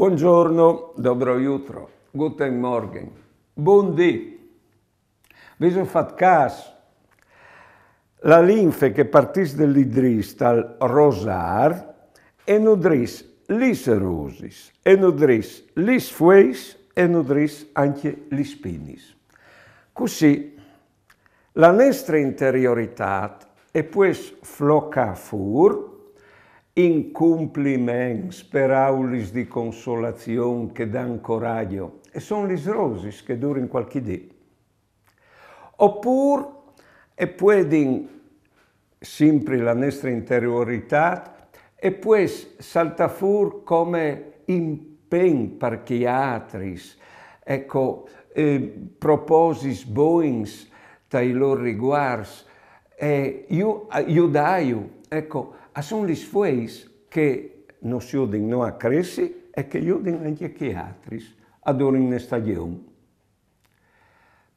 Buongiorno, dobro jutro, guten morgen, buon di. Viso fat cas. La linfe che partís dell'idristal rosar e nudris lis rosis, e nudris lis fueis, e nudris anche lis pinis. Così la nostra interiorità e puis floca fur incumpliments per aulis di consolazione che dan coraggio e sono le roses che durano qualche dì. Oppure, e puoi sempre la nostra interiorità, e puoi salta fur come impegno per gli altri, ecco, eh, proposis boings i loro riguardi, e io, io daio, ecco, a ah, son gli sfueis che non si odino a cresci e che gli odino anche chi altri ad ora in stagione.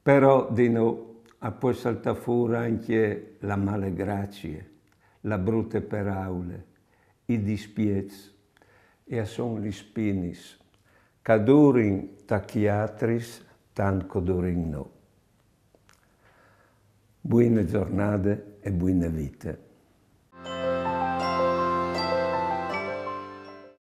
Però dino a poi salta fuori anche la male grazie, la brutte peraule, i dispiez e a son gli spinis, cadurin tacchiatris tan codurin no. Buone giornate e buone vite.